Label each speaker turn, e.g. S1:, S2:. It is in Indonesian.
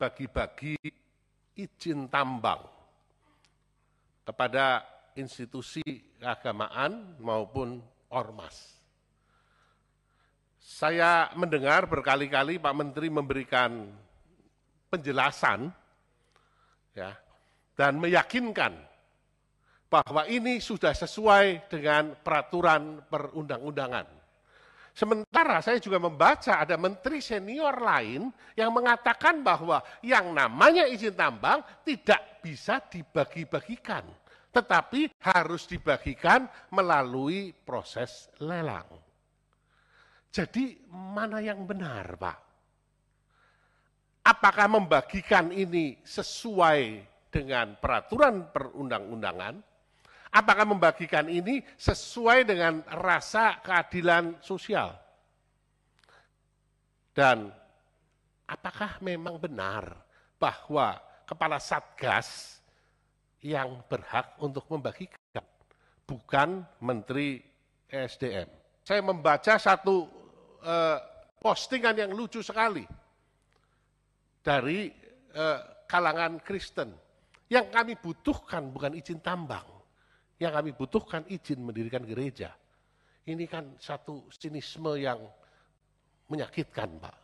S1: bagi-bagi izin tambang kepada institusi keagamaan maupun ormas. Saya mendengar berkali-kali Pak Menteri memberikan penjelasan ya dan meyakinkan bahwa ini sudah sesuai dengan peraturan perundang-undangan. Sementara saya juga membaca ada menteri senior lain yang mengatakan bahwa yang namanya izin tambang tidak bisa dibagi-bagikan, tetapi harus dibagikan melalui proses lelang. Jadi mana yang benar, Pak? Apakah membagikan ini sesuai dengan peraturan perundang-undangan Apakah membagikan ini sesuai dengan rasa keadilan sosial? Dan apakah memang benar bahwa kepala satgas yang berhak untuk membagikan, bukan menteri e Sdm? Saya membaca satu eh, postingan yang lucu sekali dari eh, kalangan Kristen. Yang kami butuhkan bukan izin tambang yang kami butuhkan izin mendirikan gereja. Ini kan satu sinisme yang menyakitkan, Pak.